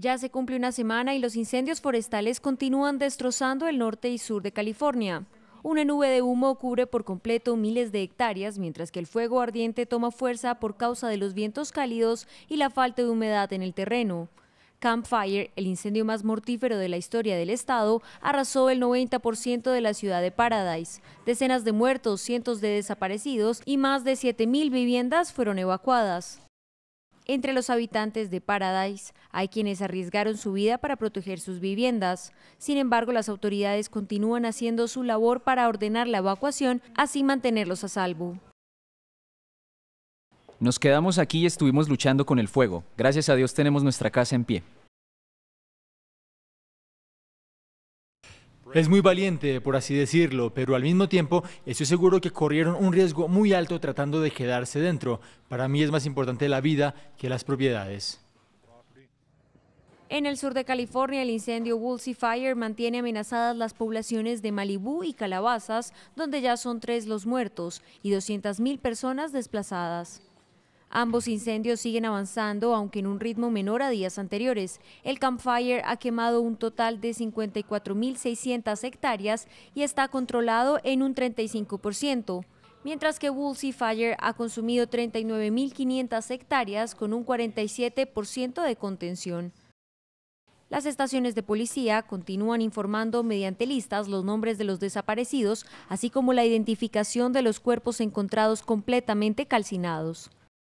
Ya se cumple una semana y los incendios forestales continúan destrozando el norte y sur de California. Una nube de humo cubre por completo miles de hectáreas, mientras que el fuego ardiente toma fuerza por causa de los vientos cálidos y la falta de humedad en el terreno. Campfire, el incendio más mortífero de la historia del estado, arrasó el 90% de la ciudad de Paradise. Decenas de muertos, cientos de desaparecidos y más de 7.000 viviendas fueron evacuadas. Entre los habitantes de Paradise hay quienes arriesgaron su vida para proteger sus viviendas. Sin embargo, las autoridades continúan haciendo su labor para ordenar la evacuación, así mantenerlos a salvo. Nos quedamos aquí y estuvimos luchando con el fuego. Gracias a Dios tenemos nuestra casa en pie. Es muy valiente, por así decirlo, pero al mismo tiempo estoy seguro que corrieron un riesgo muy alto tratando de quedarse dentro. Para mí es más importante la vida que las propiedades. En el sur de California, el incendio Woolsey Fire mantiene amenazadas las poblaciones de Malibú y Calabazas, donde ya son tres los muertos y 200.000 personas desplazadas. Ambos incendios siguen avanzando, aunque en un ritmo menor a días anteriores. El Campfire ha quemado un total de 54.600 hectáreas y está controlado en un 35%, mientras que Woolsey Fire ha consumido 39.500 hectáreas con un 47% de contención. Las estaciones de policía continúan informando mediante listas los nombres de los desaparecidos, así como la identificación de los cuerpos encontrados completamente calcinados.